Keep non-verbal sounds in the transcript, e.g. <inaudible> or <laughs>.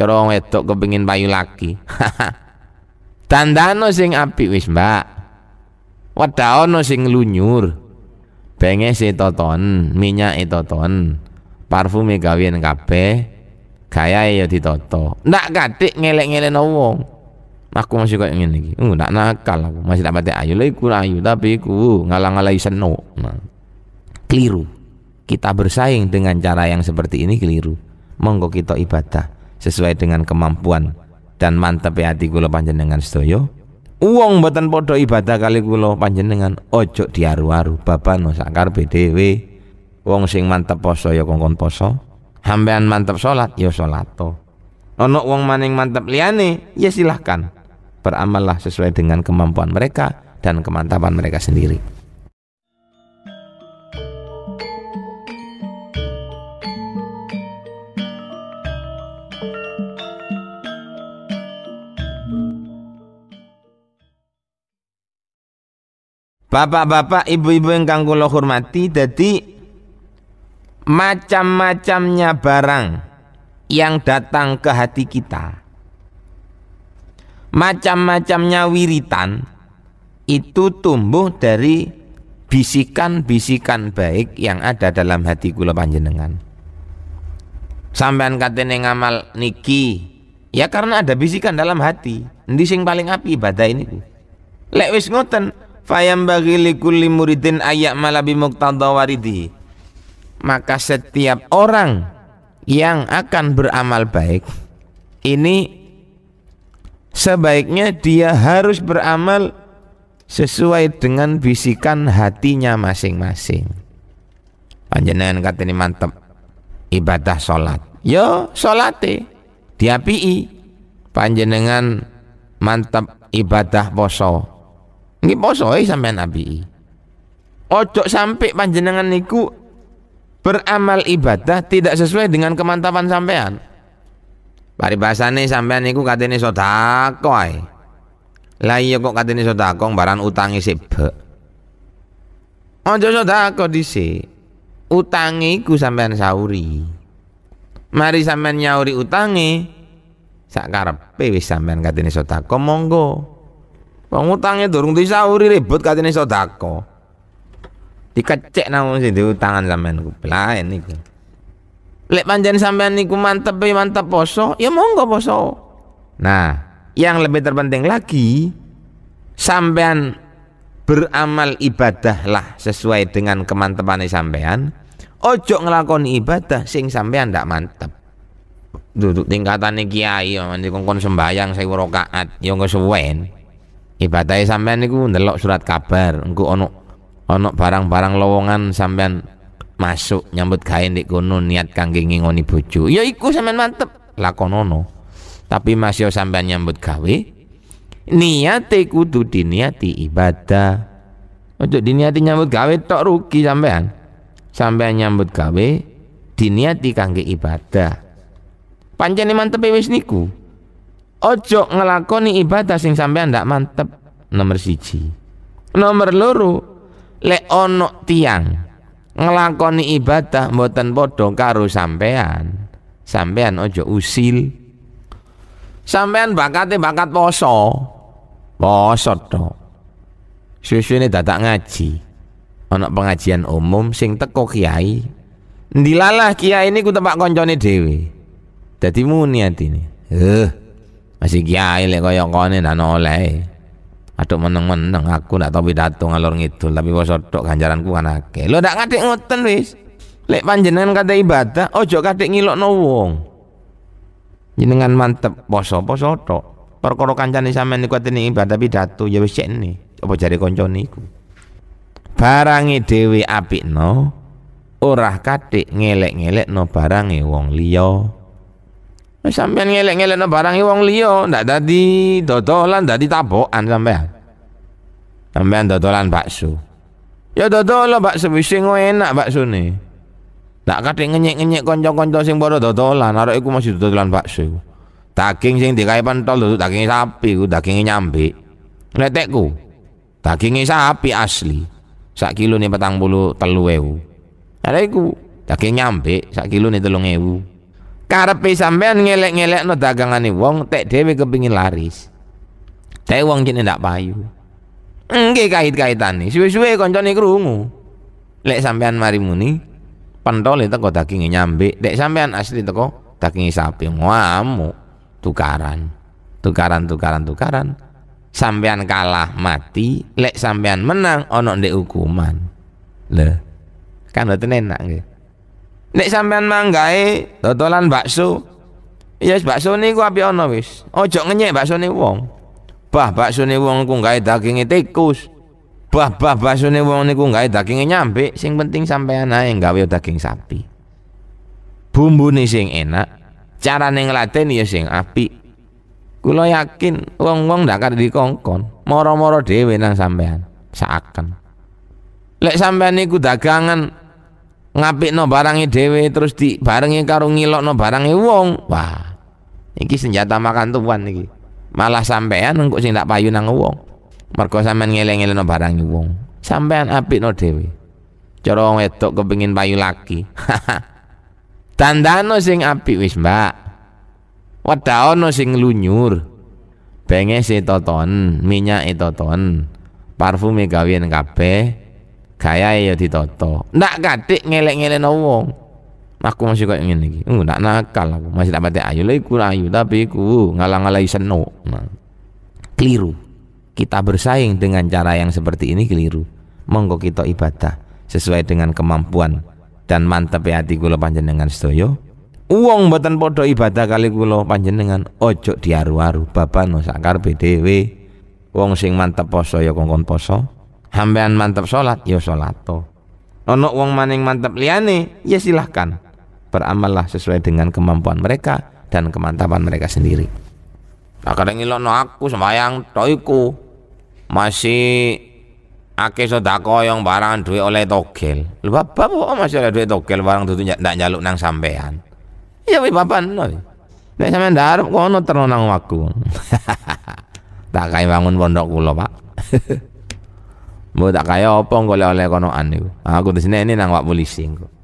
Cara wong wedok kepengin payu laki. Tandano <laughs> sing api wis, Mbak. Wedaono sing lunyur. Bengese toton, minyake toton. Parfume gawean kabeh. e ya ditoto. Ndak katik ngelek-ngelekno wong. Aku masih kayak ingin lagi, Uh, nak nakal aku. Masih dapat pati ayu. lagi kurang ayu tapi ku uh, ngalang ngalai seno. Nah. Keliru. Kita bersaing dengan cara yang seperti ini keliru. Monggo kita ibadah sesuai dengan kemampuan dan ya hati kula panjenengan sedaya Uang buatan bodoh ibadah kali kula panjenengan ojo diaru-aru babano sakarepe dhewe. uang sing mantep poso yo ya kongkon poso. Hambean mantep sholat yo ya sholato, to. uang maning mantep liane ya silahkan. Beramallah sesuai dengan kemampuan mereka dan kemantapan mereka sendiri. Bapak-bapak, ibu-ibu yang kang kula hormati, jadi macam-macamnya barang yang datang ke hati kita. Macam-macamnya wiritan itu tumbuh dari bisikan-bisikan baik yang ada dalam hati kula panjenengan sampean katene ngamal niki ya karena ada bisikan dalam hati endi sing paling api ibadah ini lek wis ngoten fayam bagi likulli muridin ayak malabi muqtada waridi maka setiap orang yang akan beramal baik ini sebaiknya dia harus beramal sesuai dengan bisikan hatinya masing-masing. Panjenengan kata ini mantep ibadah sholat yo salate diapii panjenengan mantap ibadah poso ngi poso eh, sampai nabi ojo sampai panjenengan niku beramal ibadah tidak sesuai dengan kemantapan sampean paribasane sampean niku katene sodako ay lah iya kok katene sodako barang utang sebe ojo sodako dhisik Utangi ku sampean sauri. Mari sampean nyauri utangi sak karepe wis sampean katene sedako monggo. Wong utange durung disauri ribut katene sedako Dikecek nang sing utangan sampean ku lain niku. Lek panjen sampean niku mantep ya mantep poso, ya monggo poso. Nah, yang lebih terpenting lagi sampean beramal ibadahlah sesuai dengan kemantepan sampean ojo ngelakoni ibadah sing sampean ndak mantep duduk tingkatan nih kiai nanti ya, kongkon sembayang saya rokaat yang nggak sewen ibadahnya sampean niku ndelok surat kabar engko ono ono barang-barang lowongan sampean masuk nyambut kain di kono niat kangge ngingoni bucu ya iku sampean mantep lakonono tapi masih ya, sampean nyambut gawe niate kudu diniati ibadah ojo diniati nyambut gawe tok rugi sampean sampai nyambut gawe diniati kangge ibadah panjeni mantep e wis niku ojo ngelakoni ibadah sing sampai ndak mantep nomor siji nomor loro le ono tiang ngelakoni ibadah mboten podo karo sampean sampean ojo usil sampean bakate bakat poso poso to ini tak ngaji ana pengajian umum sing teko kiai dilalah kiai ini ku tempat koncone dewi. jadi muni ini, eh masih kiai lek kaya kene dan oleh aduk meneng-meneng aku ndak tau pidato ngalor ngidul tapi poso tok ganjaranku kan ke, lo ndak ngatik ngoten wis lek panjenengan kata ibadah ojo ngilok no wong jenengan mantep poso poso tok perkara kancane sampean niku ibadah pidato ya wis cekne apa jare kanca niku dewi api no ora katik ngelek no barangi wong liyo sampean ngelek no barangi wong liyo ndak dadi dodolan dadi tabokan sampean sampean dodolan bakso ya dodol bakso wis enak nih, ndak katik ngenyek-ngenyek kanca-kanca sing padha dodolan arek iku masih dodolan bakso daging sing digawe pentol duduk daging sapi ku daginge nyambik letekku daginge sapi asli sak kilo nih petang bulu telu ewu ada iku daging nyampe sak kilo nih telung ewu karepe sampean ngelek-ngelek no dagangan wong tek dewe kepingin laris tek wong jenis ndak payu Enggak kait-kaitan nih, suwe-suwe koncone krungu. Lek sampean mari muni, pentole teko daginge nyampe. Dek sampean asli teko daginge sapi ngamuk, tukaran. Tukaran tukaran tukaran sampean kalah mati lek sampean menang ono ndek hukuman lho kan mboten enak gitu. nek sampean manggae dodolan bakso ya yes, bakso niku api ono wis ojo ngenyek nih wong bah bakso nih wong ku gawe dagingnya tikus bah bah bakso nih wong niku gawe dagingnya nyampe sing penting sampean ae gawe daging sapi bumbu nih sing enak carane laten ya sing api. Kulo yakin wong-wong ndak kada dikongkon, moro-moro dewe nang sampean. seakan. Lek sampean niku dagangan no barangnya dewe terus di dibarengi karo no barangnya wong. Wah. Iki senjata makan tuan iki. Malah sampean engko sing tak payu nang wong. Mergo sampean ngeleng no barangnya wong. Sampean apikno no Cara wong wedok kepengin payu laki. Tandano <laughs> sing apik wis, Mbak. Wedah ana sing lunyur. Benge si toton, minyak e toton. parfum Parfume gawean kabeh. Gayae ya toto. Ndak katik ngelek-ngelekno wong. Aku masih kayak ingin lagi Uh, ndak nakal aku. Masih tak patek ayu lagi kurang ayu tapi iku uh, ngalang-alangi seno. Nah. Keliru. Kita bersaing dengan cara yang seperti ini keliru. Monggo kita ibadah sesuai dengan kemampuan dan mantep e hati kula dengan sedaya. Uang buatan podo ibadah kali kulo panjenengan ojo diaru-aru bapak no sakar BDW uang sing mantep poso ya kongkon poso Hambean mantep sholat ya sholat to Ono uang maning mantep liane ya silahkan Beramallah sesuai dengan kemampuan mereka dan kemantapan mereka sendiri Nah kadang ilono aku semayang toiku Masih ake sodako yang barang duit oleh togel lupa bapak masih oleh duit togel barang itu tidak nyaluk nang sampean Ya wi papan lho. Nek sampean ndarep kono terno nang waku. <laughs> tak kae bangun pondok kula, Pak. <laughs> Mbok tak kaya apa golek oleh-oleh konoan Aku di sini ini nang wak polisi